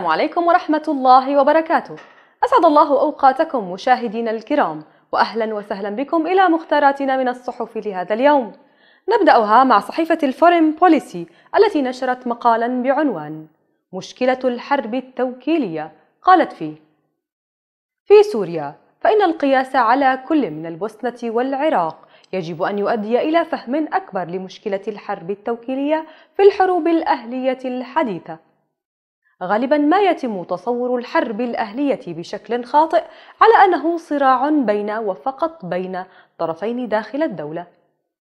السلام عليكم ورحمة الله وبركاته أسعد الله أوقاتكم مشاهدينا الكرام وأهلا وسهلا بكم إلى مختاراتنا من الصحف لهذا اليوم نبدأها مع صحيفة الفورم بوليسي التي نشرت مقالا بعنوان مشكلة الحرب التوكيلية قالت فيه في سوريا فإن القياس على كل من البوسنة والعراق يجب أن يؤدي إلى فهم أكبر لمشكلة الحرب التوكيلية في الحروب الأهلية الحديثة غالبا ما يتم تصور الحرب الأهلية بشكل خاطئ على أنه صراع بين وفقط بين طرفين داخل الدولة.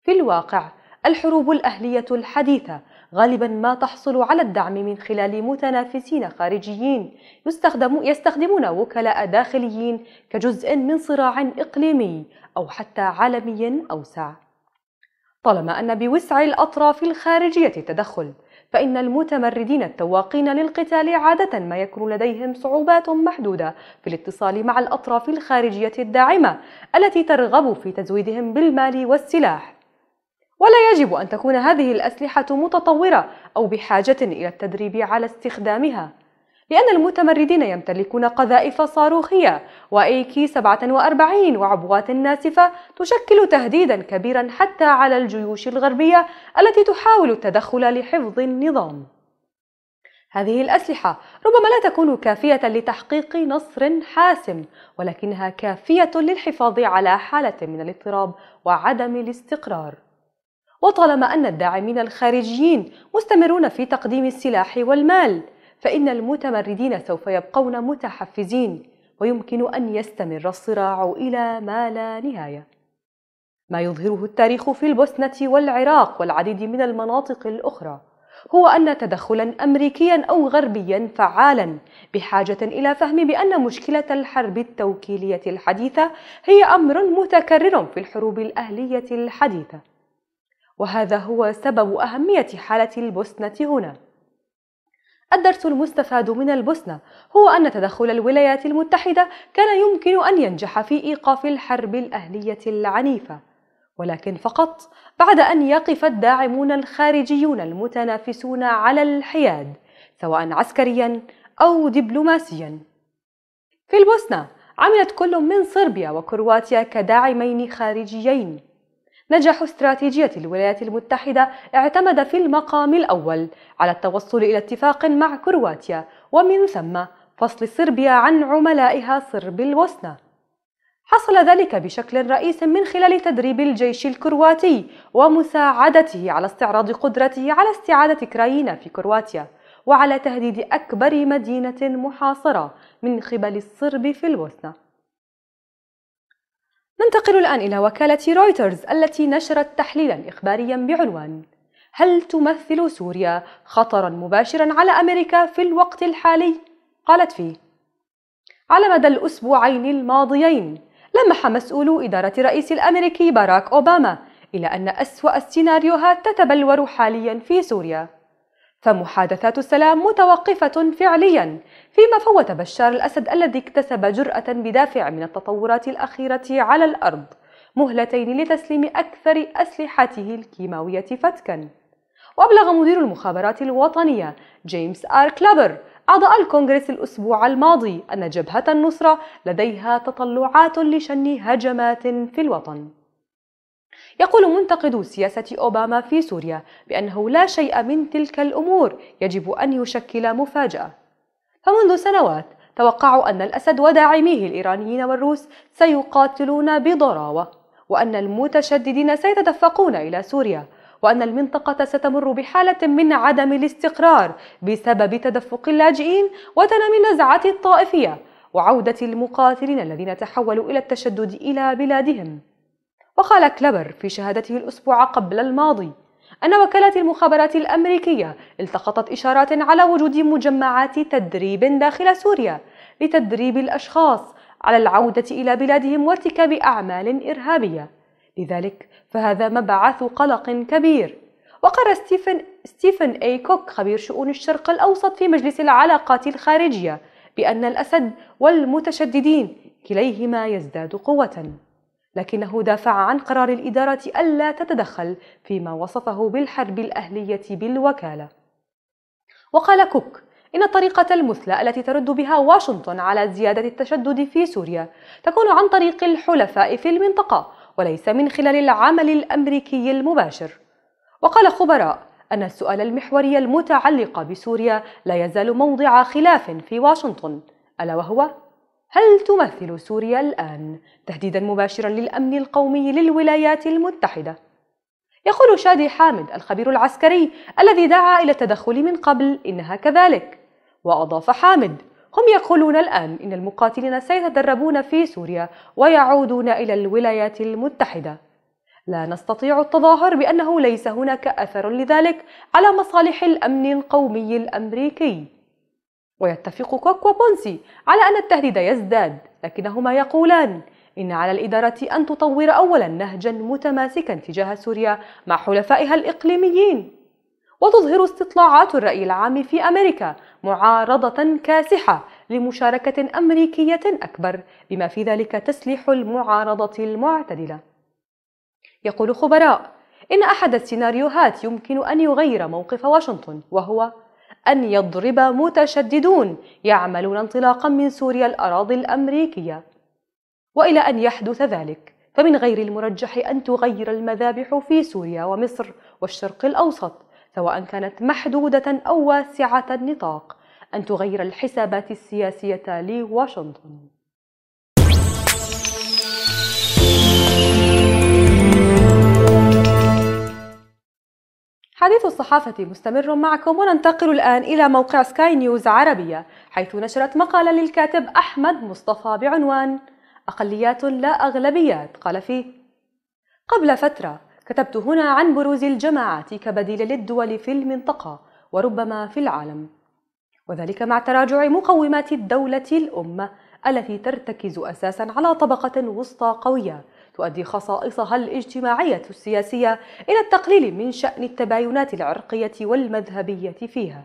في الواقع، الحروب الأهلية الحديثة غالبا ما تحصل على الدعم من خلال متنافسين خارجيين يستخدم يستخدمون وكلاء داخليين كجزء من صراع إقليمي أو حتى عالمي أوسع. طالما أن بوسع الأطراف الخارجية التدخل فإن المتمردين التواقين للقتال عادة ما يكون لديهم صعوبات محدودة في الاتصال مع الأطراف الخارجية الداعمة التي ترغب في تزويدهم بالمال والسلاح ولا يجب أن تكون هذه الأسلحة متطورة أو بحاجة إلى التدريب على استخدامها لأن المتمردين يمتلكون قذائف صاروخية كي 47 وعبوات ناسفة تشكل تهديدا كبيرا حتى على الجيوش الغربية التي تحاول التدخل لحفظ النظام هذه الأسلحة ربما لا تكون كافية لتحقيق نصر حاسم ولكنها كافية للحفاظ على حالة من الاضطراب وعدم الاستقرار وطالما أن الداعمين الخارجيين مستمرون في تقديم السلاح والمال فإن المتمردين سوف يبقون متحفزين ويمكن أن يستمر الصراع إلى ما لا نهاية ما يظهره التاريخ في البوسنة والعراق والعديد من المناطق الأخرى هو أن تدخلا أمريكيا أو غربيا فعالا بحاجة إلى فهم بأن مشكلة الحرب التوكيلية الحديثة هي أمر متكرر في الحروب الأهلية الحديثة وهذا هو سبب أهمية حالة البوسنة هنا الدرس المستفاد من البوسنة هو أن تدخل الولايات المتحدة كان يمكن أن ينجح في إيقاف الحرب الأهلية العنيفة ولكن فقط بعد أن يقف الداعمون الخارجيون المتنافسون على الحياد سواء عسكريا أو دبلوماسيا في البوسنة عملت كل من صربيا وكرواتيا كداعمين خارجيين نجاح استراتيجية الولايات المتحدة اعتمد في المقام الأول على التوصل إلى اتفاق مع كرواتيا ومن ثم فصل صربيا عن عملائها صرب الوسنة حصل ذلك بشكل رئيس من خلال تدريب الجيش الكرواتي ومساعدته على استعراض قدرته على استعادة كراينا في كرواتيا وعلى تهديد أكبر مدينة محاصرة من قبل الصرب في البوسنة ننتقل الآن إلى وكالة رويترز التي نشرت تحليلا إخباريا بعنوان هل تمثل سوريا خطرا مباشرا على أمريكا في الوقت الحالي؟ قالت فيه على مدى الأسبوعين الماضيين لمح مسؤول إدارة الرئيس الأمريكي باراك أوباما إلى أن أسوأ السيناريوهات تتبلور حاليا في سوريا فمحادثات السلام متوقفة فعليا فيما فوت بشار الأسد الذي اكتسب جرأة بدافع من التطورات الأخيرة على الأرض مهلتين لتسليم أكثر أسلحته الكيماوية فتكا وأبلغ مدير المخابرات الوطنية جيمس آر كلابر أعضاء الكونغرس الأسبوع الماضي أن جبهة النصرة لديها تطلعات لشن هجمات في الوطن يقول منتقدو سياسة أوباما في سوريا بأنه لا شيء من تلك الأمور يجب أن يشكل مفاجأة فمنذ سنوات توقعوا أن الأسد وداعميه الإيرانيين والروس سيقاتلون بضراوة وأن المتشددين سيتدفقون إلى سوريا وأن المنطقة ستمر بحالة من عدم الاستقرار بسبب تدفق اللاجئين وتنامي النزعة الطائفية وعودة المقاتلين الذين تحولوا إلى التشدد إلى بلادهم وقال كلبر في شهادته الأسبوع قبل الماضي أن وكالات المخابرات الأمريكية التقطت إشارات على وجود مجمعات تدريب داخل سوريا لتدريب الأشخاص على العودة إلى بلادهم وارتكاب أعمال إرهابية لذلك فهذا مبعث قلق كبير وقرر ستيفن, ستيفن أي كوك خبير شؤون الشرق الأوسط في مجلس العلاقات الخارجية بأن الأسد والمتشددين كليهما يزداد قوةً لكنه دافع عن قرار الإدارة ألا تتدخل فيما وصفه بالحرب الأهلية بالوكالة وقال كوك إن الطريقة المثلى التي ترد بها واشنطن على زيادة التشدد في سوريا تكون عن طريق الحلفاء في المنطقة وليس من خلال العمل الأمريكي المباشر وقال خبراء أن السؤال المحوري المتعلق بسوريا لا يزال موضع خلاف في واشنطن ألا وهو هل تمثل سوريا الآن تهديدا مباشرا للأمن القومي للولايات المتحدة؟ يقول شادي حامد الخبير العسكري الذي دعا إلى التدخل من قبل إنها كذلك وأضاف حامد هم يقولون الآن إن المقاتلين سيتدربون في سوريا ويعودون إلى الولايات المتحدة لا نستطيع التظاهر بأنه ليس هناك أثر لذلك على مصالح الأمن القومي الأمريكي ويتفق كوك وبونسي على أن التهديد يزداد لكنهما يقولان إن على الإدارة أن تطور أولا نهجا متماسكا تجاه سوريا مع حلفائها الإقليميين وتظهر استطلاعات الرأي العام في أمريكا معارضة كاسحة لمشاركة أمريكية أكبر بما في ذلك تسليح المعارضة المعتدلة يقول خبراء إن أحد السيناريوهات يمكن أن يغير موقف واشنطن وهو أن يضرب متشددون يعملون انطلاقا من سوريا الأراضي الأمريكية وإلى أن يحدث ذلك فمن غير المرجح أن تغير المذابح في سوريا ومصر والشرق الأوسط سواء كانت محدودة أو واسعة النطاق أن تغير الحسابات السياسية لواشنطن حديث الصحافة مستمر معكم وننتقل الآن إلى موقع سكاي نيوز عربية حيث نشرت مقالة للكاتب أحمد مصطفى بعنوان أقليات لا أغلبيات قال فيه قبل فترة كتبت هنا عن بروز الجماعات كبديل للدول في المنطقة وربما في العالم وذلك مع تراجع مقومات الدولة الأمة التي ترتكز أساسا على طبقة وسطى قوية تؤدي خصائصها الاجتماعية السياسية إلى التقليل من شأن التباينات العرقية والمذهبية فيها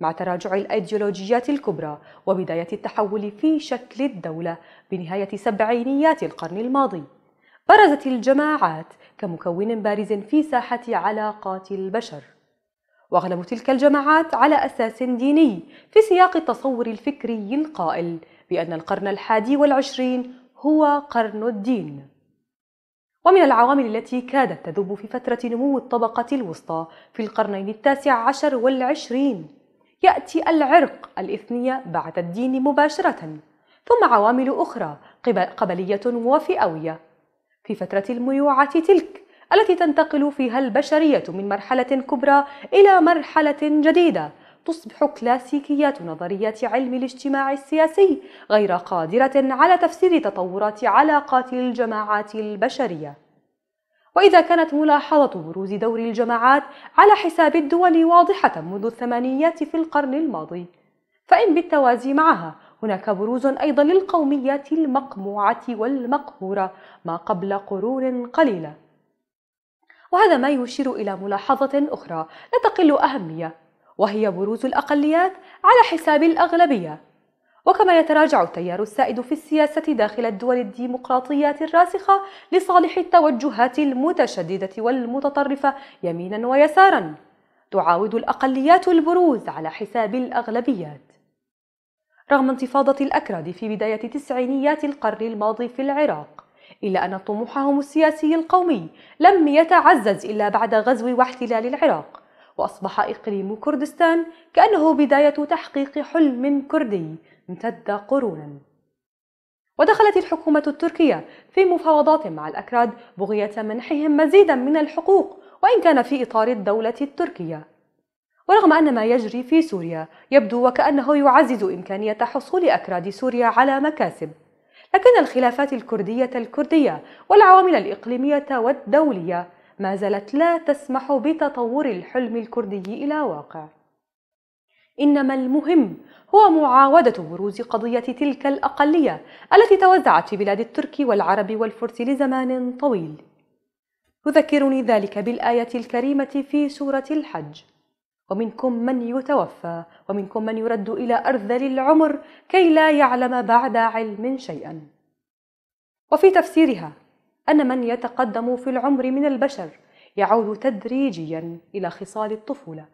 مع تراجع الأيديولوجيات الكبرى وبداية التحول في شكل الدولة بنهاية سبعينيات القرن الماضي برزت الجماعات كمكون بارز في ساحة علاقات البشر واغلب تلك الجماعات على اساس ديني في سياق التصور الفكري القائل بان القرن الحادي والعشرين هو قرن الدين ومن العوامل التي كادت تذوب في فترة نمو الطبقة الوسطى في القرنين التاسع عشر والعشرين يأتي العرق الإثنية بعد الدين مباشرة ثم عوامل أخرى قبلية وفئوية في فترة الميوعة تلك التي تنتقل فيها البشرية من مرحلة كبرى إلى مرحلة جديدة تصبح كلاسيكيات نظريات علم الاجتماع السياسي غير قادرة على تفسير تطورات علاقات الجماعات البشرية. وإذا كانت ملاحظة بروز دور الجماعات على حساب الدول واضحة منذ الثمانينات في القرن الماضي، فإن بالتوازي معها هناك بروز أيضا للقوميات المقموعة والمقهورة ما قبل قرون قليلة. وهذا ما يشير إلى ملاحظة أخرى لا تقل أهمية وهي بروز الأقليات على حساب الأغلبية وكما يتراجع التيار السائد في السياسة داخل الدول الديمقراطية الراسخة لصالح التوجهات المتشددة والمتطرفة يمينا ويسارا تعاود الأقليات البروز على حساب الأغلبيات رغم انتفاضة الأكراد في بداية تسعينيات القرن الماضي في العراق إلا أن طموحهم السياسي القومي لم يتعزز إلا بعد غزو واحتلال العراق وأصبح إقليم كردستان كأنه بداية تحقيق حلم كردي امتد قرونا ودخلت الحكومة التركية في مفاوضات مع الأكراد بغية منحهم مزيدا من الحقوق وإن كان في إطار الدولة التركية ورغم أن ما يجري في سوريا يبدو وكأنه يعزز إمكانية حصول أكراد سوريا على مكاسب لكن الخلافات الكردية الكردية والعوامل الإقليمية والدولية ما زالت لا تسمح بتطور الحلم الكردي إلى واقع إنما المهم هو معاودة بروز قضية تلك الأقلية التي توزعت في بلاد الترك والعرب والفرس لزمان طويل يذكرني ذلك بالآية الكريمة في سورة الحج ومنكم من يتوفى ومنكم من يرد إلى أرذل العمر كي لا يعلم بعد علم شيئا وفي تفسيرها أن من يتقدم في العمر من البشر يعود تدريجيا إلى خصال الطفولة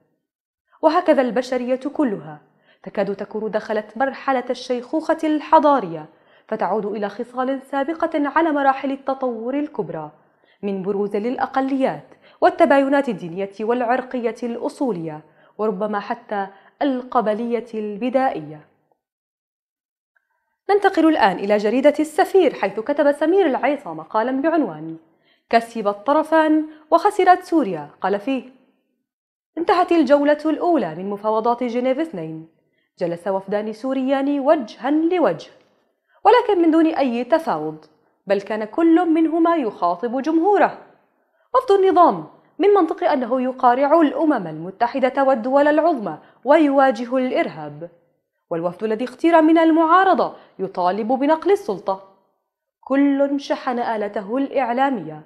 وهكذا البشرية كلها تكاد تكون دخلت مرحلة الشيخوخة الحضارية فتعود إلى خصال سابقة على مراحل التطور الكبرى من بروز للأقليات والتباينات الدينية والعرقية الأصولية وربما حتى القبلية البدائية ننتقل الآن إلى جريدة السفير حيث كتب سمير العيصى مقالا بعنوان كسب الطرفان وخسرت سوريا قال فيه انتهت الجولة الأولى من مفاوضات جنيف 2 جلس وفدان سوريان وجها لوجه ولكن من دون أي تفاوض بل كان كل منهما يخاطب جمهوره وفد النظام من منطق أنه يقارع الأمم المتحدة والدول العظمى ويواجه الإرهاب والوفد الذي اختير من المعارضة يطالب بنقل السلطة كل شحن آلته الإعلامية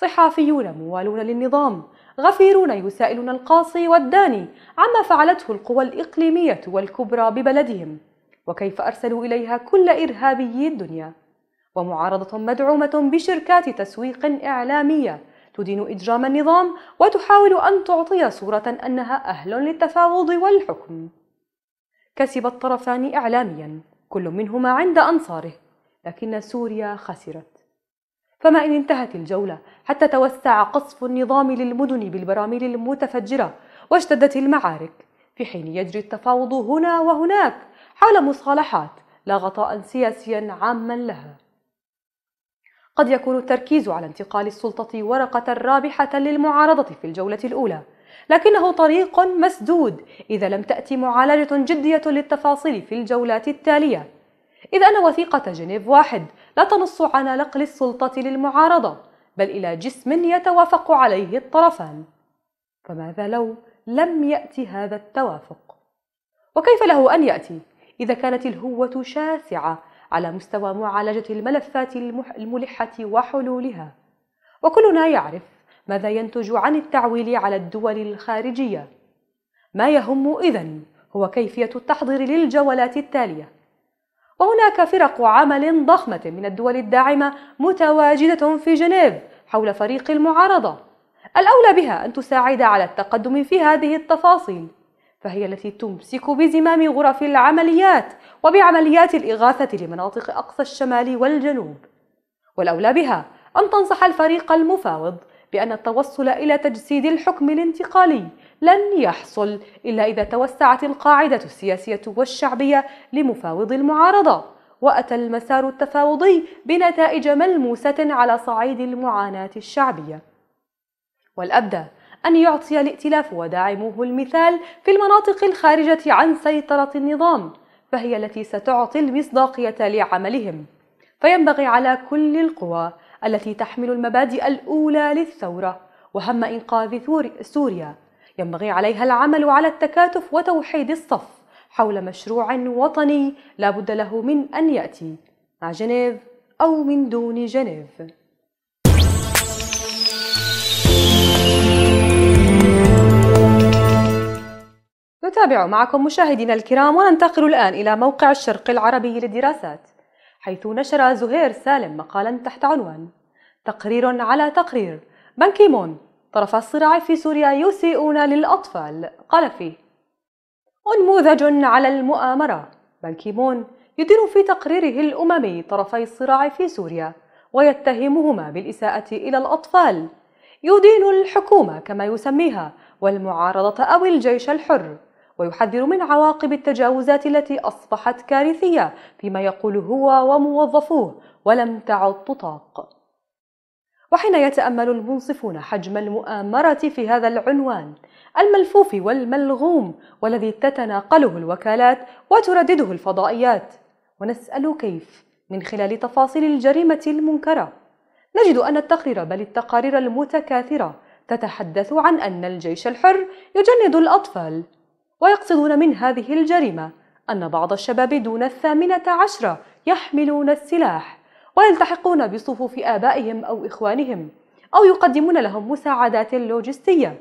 صحافيون موالون للنظام غفيرون يسائلون القاصي والداني عما فعلته القوى الإقليمية والكبرى ببلدهم وكيف أرسلوا إليها كل إرهابيي الدنيا ومعارضة مدعومة بشركات تسويق إعلامية تدين إجرام النظام وتحاول أن تعطي صورة أنها أهل للتفاوض والحكم كسب الطرفان إعلاميا كل منهما عند أنصاره لكن سوريا خسرت فما إن انتهت الجولة حتى توسع قصف النظام للمدن بالبراميل المتفجرة واشتدت المعارك في حين يجري التفاوض هنا وهناك حول مصالحات لا غطاء سياسيا عاما لها قد يكون التركيز على انتقال السلطة ورقة رابحة للمعارضة في الجولة الأولى، لكنه طريق مسدود إذا لم تأتي معالجة جدية للتفاصيل في الجولات التالية، إذ أن وثيقة جنيف واحد لا تنص على نقل السلطة للمعارضة، بل إلى جسم يتوافق عليه الطرفان. فماذا لو لم يأتي هذا التوافق؟ وكيف له أن يأتي إذا كانت الهوة شاسعة على مستوى معالجة الملفات الملحة وحلولها وكلنا يعرف ماذا ينتج عن التعويل على الدول الخارجية ما يهم إذن هو كيفية التحضير للجولات التالية وهناك فرق عمل ضخمة من الدول الداعمة متواجدة في جنيف حول فريق المعارضة الأولى بها أن تساعد على التقدم في هذه التفاصيل فهي التي تمسك بزمام غرف العمليات وبعمليات الإغاثة لمناطق أقصى الشمال والجنوب والأولى بها أن تنصح الفريق المفاوض بأن التوصل إلى تجسيد الحكم الانتقالي لن يحصل إلا إذا توسعت القاعدة السياسية والشعبية لمفاوض المعارضة وأتى المسار التفاوضي بنتائج ملموسة على صعيد المعاناة الشعبية والأبدى أن يعطي الائتلاف وداعموه المثال في المناطق الخارجة عن سيطرة النظام فهي التي ستعطي المصداقية لعملهم فينبغي على كل القوى التي تحمل المبادئ الأولى للثورة وهم إنقاذ سوريا ينبغي عليها العمل على التكاتف وتوحيد الصف حول مشروع وطني لا بد له من أن يأتي مع جنيف أو من دون جنيف نتابع معكم مشاهدينا الكرام وننتقل الآن إلى موقع الشرق العربي للدراسات حيث نشر زهير سالم مقالا تحت عنوان تقرير على تقرير بنكيمون طرف الصراع في سوريا يسيئون للأطفال قال فيه أنموذج على المؤامرة بنكيمون يدين في تقريره الأممي طرفي الصراع في سوريا ويتهمهما بالإساءة إلى الأطفال يدين الحكومة كما يسميها والمعارضة أو الجيش الحر ويحذر من عواقب التجاوزات التي أصبحت كارثية فيما يقول هو وموظفوه ولم تعد تطاق وحين يتأمل المنصفون حجم المؤامرة في هذا العنوان الملفوف والملغوم والذي تتناقله الوكالات وتردده الفضائيات ونسأل كيف من خلال تفاصيل الجريمة المنكرة نجد أن التقرير بل التقارير المتكاثرة تتحدث عن أن الجيش الحر يجند الأطفال ويقصدون من هذه الجريمة أن بعض الشباب دون الثامنة عشرة يحملون السلاح ويلتحقون بصفوف آبائهم أو إخوانهم أو يقدمون لهم مساعدات لوجستية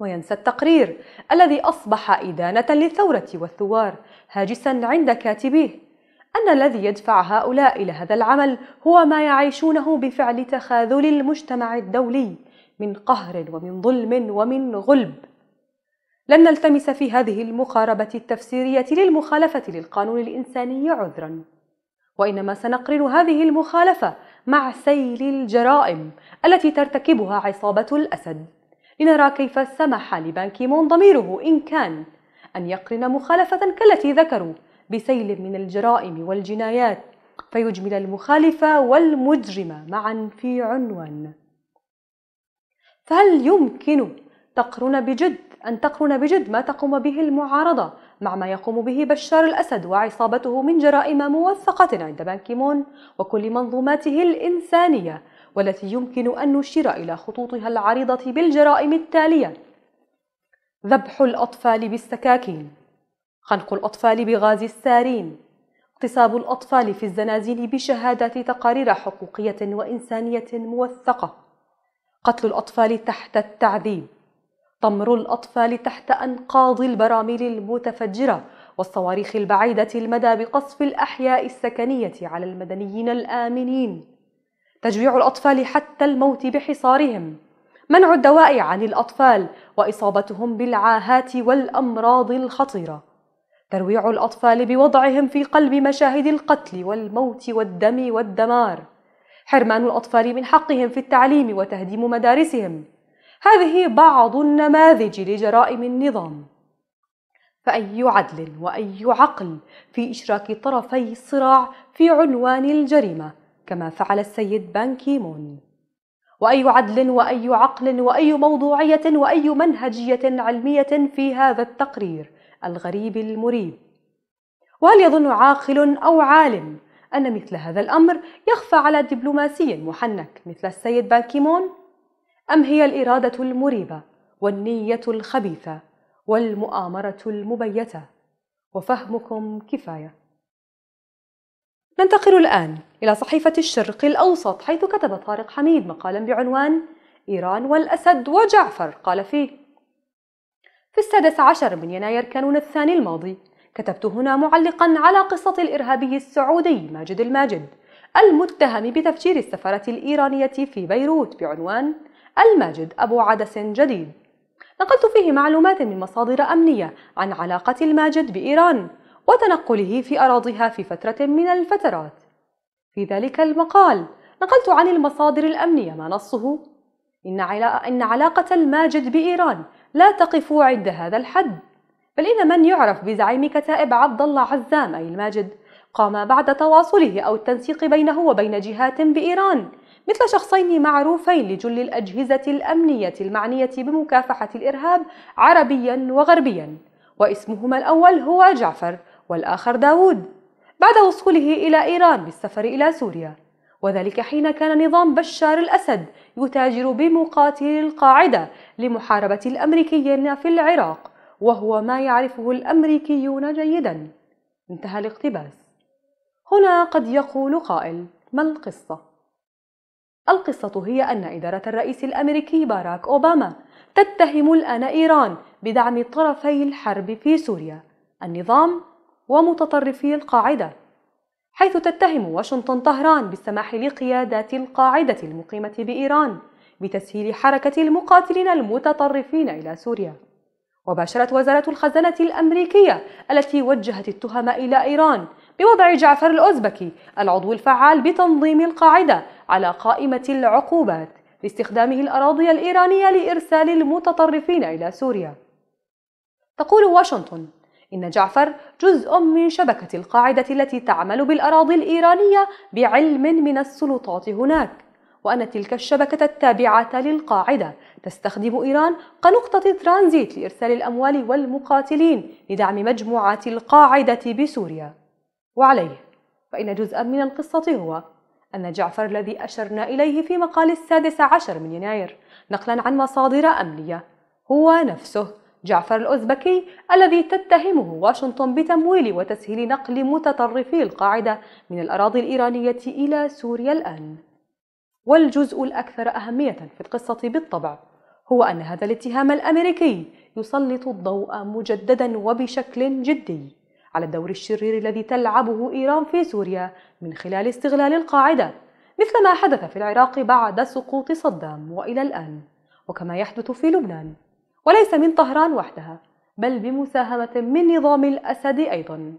وينسى التقرير الذي أصبح إدانة للثورة والثوار هاجسا عند كاتبيه أن الذي يدفع هؤلاء إلى هذا العمل هو ما يعيشونه بفعل تخاذل المجتمع الدولي من قهر ومن ظلم ومن غلب لن نلتمس في هذه المقاربة التفسيرية للمخالفة للقانون الإنساني عذرا وإنما سنقرن هذه المخالفة مع سيل الجرائم التي ترتكبها عصابة الأسد لنرى كيف سمح لبانكيمون ضميره إن كان أن يقرن مخالفة كالتي ذكروا بسيل من الجرائم والجنايات فيجمل المخالف والمجرم معا في عنوان فهل يمكن تقرن بجد أن تقرن بجد ما تقوم به المعارضة مع ما يقوم به بشار الأسد وعصابته من جرائم موثقة عند بانكيمون وكل منظوماته الإنسانية والتي يمكن أن نشير إلى خطوطها العريضة بالجرائم التالية ذبح الأطفال بالسكاكين خنق الأطفال بغاز السارين اغتصاب الأطفال في الزنازين بشهادات تقارير حقوقية وإنسانية موثقة قتل الأطفال تحت التعذيب طمر الأطفال تحت أنقاض البراميل المتفجرة والصواريخ البعيدة المدى بقصف الأحياء السكنية على المدنيين الآمنين تجويع الأطفال حتى الموت بحصارهم منع الدواء عن الأطفال وإصابتهم بالعاهات والأمراض الخطيرة ترويع الأطفال بوضعهم في قلب مشاهد القتل والموت والدم والدمار حرمان الأطفال من حقهم في التعليم وتهديم مدارسهم هذه بعض النماذج لجرائم النظام فأي عدل وأي عقل في إشراك طرفي الصراع في عنوان الجريمة كما فعل السيد بان كيمون وأي عدل وأي عقل وأي موضوعية وأي منهجية علمية في هذا التقرير الغريب المريب وهل يظن عاقل أو عالم أن مثل هذا الأمر يخفى على دبلوماسي محنك مثل السيد باكيمون أم هي الإرادة المريبة والنية الخبيثة والمؤامرة المبيتة وفهمكم كفاية ننتقل الآن إلى صحيفة الشرق الأوسط حيث كتب طارق حميد مقالا بعنوان إيران والأسد وجعفر قال فيه في السادس عشر من يناير كانون الثاني الماضي كتبت هنا معلقا على قصة الإرهابي السعودي ماجد الماجد المتهم بتفجير السفارة الإيرانية في بيروت بعنوان الماجد أبو عدس جديد نقلت فيه معلومات من مصادر أمنية عن علاقة الماجد بإيران وتنقله في أراضيها في فترة من الفترات في ذلك المقال نقلت عن المصادر الأمنية ما نصه إن, علا... إن علاقة الماجد بإيران لا تقف عند هذا الحد بل إن من يعرف بزعيم كتائب عبد الله عزام أي الماجد قام بعد تواصله أو التنسيق بينه وبين جهات بإيران مثل شخصين معروفين لجل الأجهزة الأمنية المعنية بمكافحة الإرهاب عربيا وغربيا واسمهما الأول هو جعفر والآخر داود بعد وصوله إلى إيران بالسفر إلى سوريا وذلك حين كان نظام بشار الأسد يتاجر بمقاتلي القاعدة لمحاربة الأمريكيين في العراق وهو ما يعرفه الأمريكيون جيدا انتهى الاقتباس هنا قد يقول قائل ما القصة؟ القصة هي أن إدارة الرئيس الأمريكي باراك أوباما تتهم الآن إيران بدعم طرفي الحرب في سوريا النظام ومتطرفي القاعدة حيث تتهم واشنطن طهران بالسماح لقيادات القاعدة المقيمة بإيران بتسهيل حركة المقاتلين المتطرفين إلى سوريا وباشرت وزارة الخزانة الأمريكية التي وجهت التهم إلى إيران بوضع جعفر الأوزبكي العضو الفعال بتنظيم القاعدة على قائمة العقوبات لاستخدامه الأراضي الإيرانية لإرسال المتطرفين إلى سوريا. تقول واشنطن: إن جعفر جزء من شبكة القاعدة التي تعمل بالأراضي الإيرانية بعلم من السلطات هناك، وأن تلك الشبكة التابعة للقاعدة تستخدم إيران كنقطة ترانزيت لإرسال الأموال والمقاتلين لدعم مجموعات القاعدة بسوريا. وعليه فإن جزءا من القصة هو أن جعفر الذي أشرنا إليه في مقال السادس عشر من يناير نقلا عن مصادر أمنية هو نفسه جعفر الأوزبكي الذي تتهمه واشنطن بتمويل وتسهيل نقل متطرفي القاعدة من الأراضي الإيرانية إلى سوريا الآن والجزء الأكثر أهمية في القصة بالطبع هو أن هذا الاتهام الأمريكي يسلط الضوء مجددا وبشكل جدي على الدور الشرير الذي تلعبه إيران في سوريا من خلال استغلال القاعدة مثل ما حدث في العراق بعد سقوط صدام وإلى الآن وكما يحدث في لبنان وليس من طهران وحدها بل بمساهمة من نظام الأسد أيضا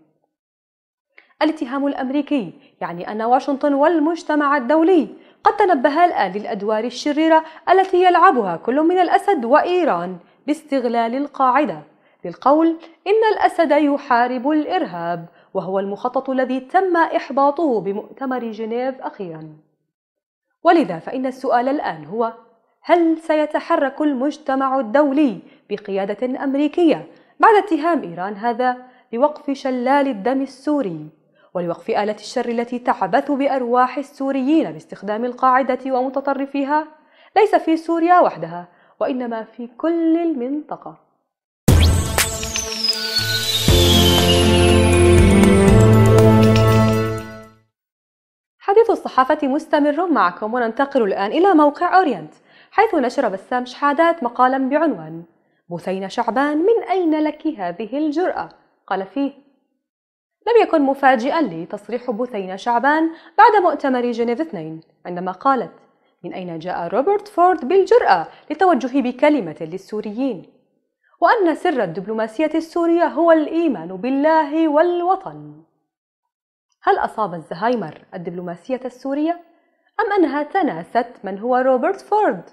الاتهام الأمريكي يعني أن واشنطن والمجتمع الدولي قد تنبها الآن للأدوار الشريرة التي يلعبها كل من الأسد وإيران باستغلال القاعدة للقول إن الأسد يحارب الإرهاب وهو المخطط الذي تم إحباطه بمؤتمر جنيف أخيرا ولذا فإن السؤال الآن هو هل سيتحرك المجتمع الدولي بقيادة أمريكية بعد اتهام إيران هذا لوقف شلال الدم السوري ولوقف آلة الشر التي تعبث بأرواح السوريين باستخدام القاعدة ومتطرفيها ليس في سوريا وحدها وإنما في كل المنطقة حديث الصحافة مستمر معكم وننتقل الآن إلى موقع أورينت حيث نشر بسام شحادات مقالا بعنوان بثينة شعبان من أين لك هذه الجرأة؟ قال فيه لم يكن مفاجئا لي تصريح بثينة شعبان بعد مؤتمر جنيف 2 عندما قالت من أين جاء روبرت فورد بالجرأة للتوجه بكلمة للسوريين وأن سر الدبلوماسية السورية هو الإيمان بالله والوطن هل أصاب الزهايمر الدبلوماسية السورية؟ أم أنها تناست من هو روبرت فورد؟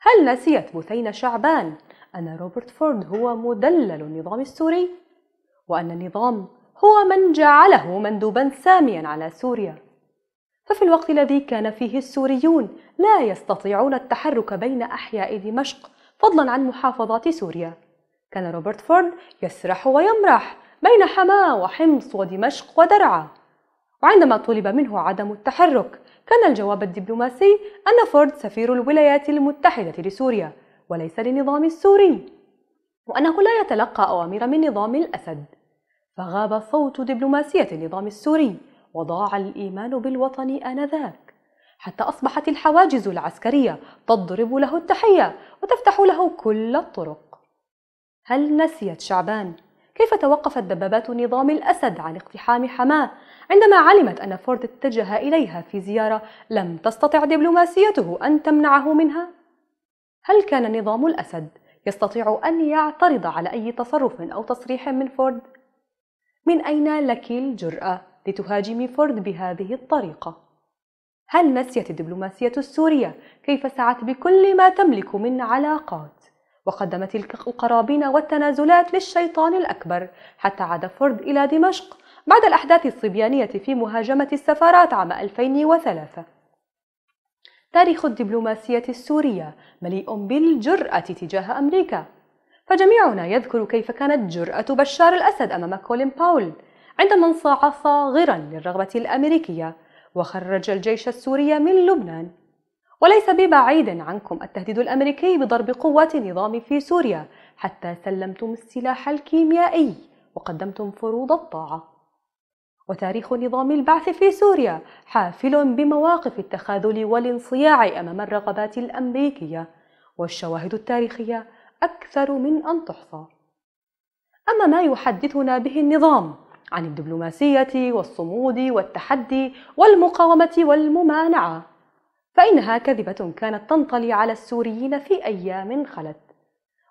هل نسيت بثينة شعبان أن روبرت فورد هو مدلل النظام السوري؟ وأن النظام هو من جعله مندوبا ساميا على سوريا ففي الوقت الذي كان فيه السوريون لا يستطيعون التحرك بين أحياء دمشق فضلا عن محافظات سوريا كان روبرت فورد يسرح ويمرح بين حماه وحمص ودمشق ودرعا وعندما طلب منه عدم التحرك كان الجواب الدبلوماسي أن فورد سفير الولايات المتحدة لسوريا وليس للنظام السوري وأنه لا يتلقى أوامر من نظام الأسد فغاب صوت دبلوماسية النظام السوري وضاع الإيمان بالوطن آنذاك حتى أصبحت الحواجز العسكرية تضرب له التحية وتفتح له كل الطرق هل نسيت شعبان؟ كيف توقفت دبابات نظام الأسد عن اقتحام حماة عندما علمت أن فورد اتجه إليها في زيارة لم تستطع دبلوماسيته أن تمنعه منها؟ هل كان نظام الأسد يستطيع أن يعترض على أي تصرف أو تصريح من فورد؟ من أين لك الجرأة لتهاجمي فورد بهذه الطريقة؟ هل نسيت الدبلوماسية السورية كيف سعت بكل ما تملك من علاقات وقدمت القرابين والتنازلات للشيطان الأكبر حتى عاد فورد إلى دمشق بعد الأحداث الصبيانية في مهاجمة السفارات عام 2003 تاريخ الدبلوماسية السورية مليء بالجرأة تجاه أمريكا فجميعنا يذكر كيف كانت جرأة بشار الأسد أمام كولين باول عندما انصاع صاغرا للرغبة الأمريكية وخرج الجيش السوري من لبنان وليس ببعيد عنكم التهديد الأمريكي بضرب قوات نظام في سوريا حتى سلمتم السلاح الكيميائي وقدمتم فروض الطاعة وتاريخ نظام البعث في سوريا حافل بمواقف التخاذل والانصياع أمام الرغبات الأمريكية والشواهد التاريخية أكثر من أن تحصى أما ما يحدثنا به النظام عن الدبلوماسية والصمود والتحدي والمقاومة والممانعة فإنها كذبة كانت تنطلي على السوريين في أيام خلت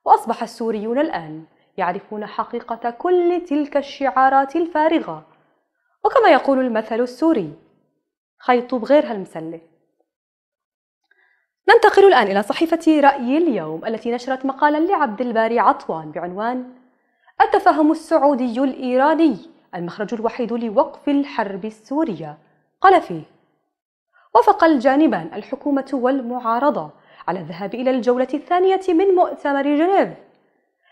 وأصبح السوريون الآن يعرفون حقيقة كل تلك الشعارات الفارغة وكما يقول المثل السوري خيط بغير هالمسلة ننتقل الآن إلى صحيفة رأي اليوم التي نشرت مقالا لعبد الباري عطوان بعنوان التفاهم السعودي الإيراني المخرج الوحيد لوقف الحرب السورية قال فيه وافق الجانبان الحكومة والمعارضة على الذهاب إلى الجولة الثانية من مؤتمر جنيف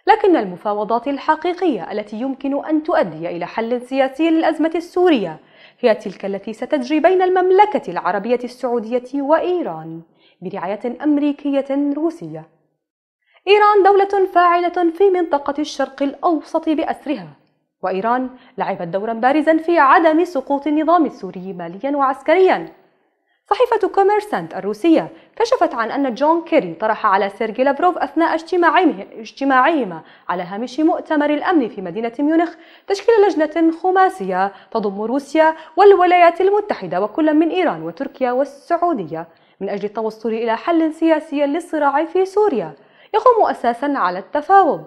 لكن المفاوضات الحقيقية التي يمكن أن تؤدي إلى حل سياسي للأزمة السورية هي تلك التي ستجري بين المملكة العربية السعودية وإيران برعاية أمريكية روسية. إيران دولة فاعلة في منطقة الشرق الأوسط بأسرها، وإيران لعبت دورا بارزا في عدم سقوط النظام السوري ماليا وعسكريا، صحيفة كوميرسانت الروسية كشفت عن أن جون كيري طرح على سيرجي لافروف أثناء اجتماعهما على هامش مؤتمر الأمن في مدينة ميونخ تشكيل لجنة خماسية تضم روسيا والولايات المتحدة وكل من إيران وتركيا والسعودية من أجل التوصل إلى حل سياسي للصراع في سوريا يقوم أساسا على التفاوض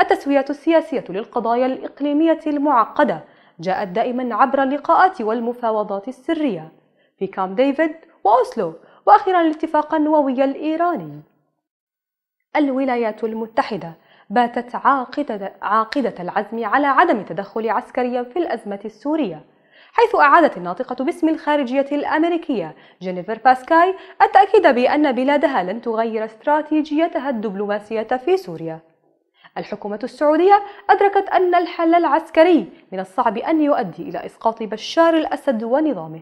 التسوية السياسية للقضايا الإقليمية المعقدة جاءت دائما عبر اللقاءات والمفاوضات السريه في كام ديفيد وأوسلو وأخيرا الاتفاق النووي الإيراني الولايات المتحدة باتت عاقدة, عاقدة العزم على عدم تدخل عسكريا في الأزمة السورية حيث أعادت الناطقة باسم الخارجية الأمريكية جينيفر باسكاي التأكيد بأن بلادها لن تغير استراتيجيتها الدبلوماسية في سوريا الحكومة السعودية أدركت أن الحل العسكري من الصعب أن يؤدي إلى إسقاط بشار الأسد ونظامه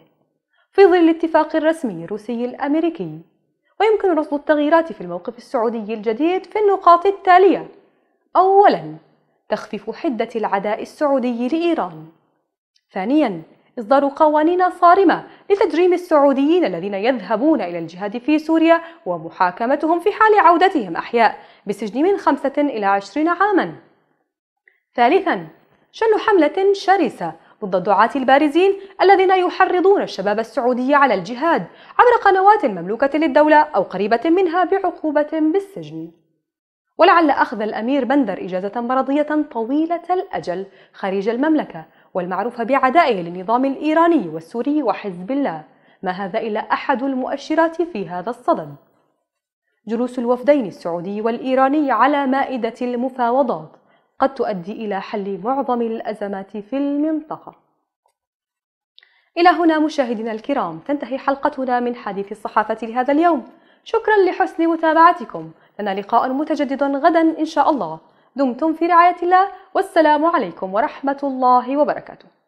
في ظل الاتفاق الرسمي الروسي الأمريكي ويمكن رصد التغييرات في الموقف السعودي الجديد في النقاط التالية أولاً تخفيف حدة العداء السعودي لإيران ثانياً إصدار قوانين صارمة لتجريم السعوديين الذين يذهبون إلى الجهاد في سوريا ومحاكمتهم في حال عودتهم أحياء بسجن من خمسة إلى عشرين عاماً ثالثاً شن حملة شرسة ضد الدعاة البارزين الذين يحرضون الشباب السعودي على الجهاد عبر قنوات مملوكة للدولة أو قريبة منها بعقوبة بالسجن. ولعل أخذ الأمير بندر إجازة مرضية طويلة الأجل خارج المملكة والمعروف بعدائه للنظام الإيراني والسوري وحزب الله، ما هذا إلا أحد المؤشرات في هذا الصدد. جلوس الوفدين السعودي والإيراني على مائدة المفاوضات قد تؤدي إلى حل معظم الأزمات في المنطقة إلى هنا مشاهدينا الكرام تنتهي حلقتنا من حديث الصحافة لهذا اليوم شكرا لحسن متابعتكم لنا لقاء متجدد غدا إن شاء الله دمتم في رعاية الله والسلام عليكم ورحمة الله وبركاته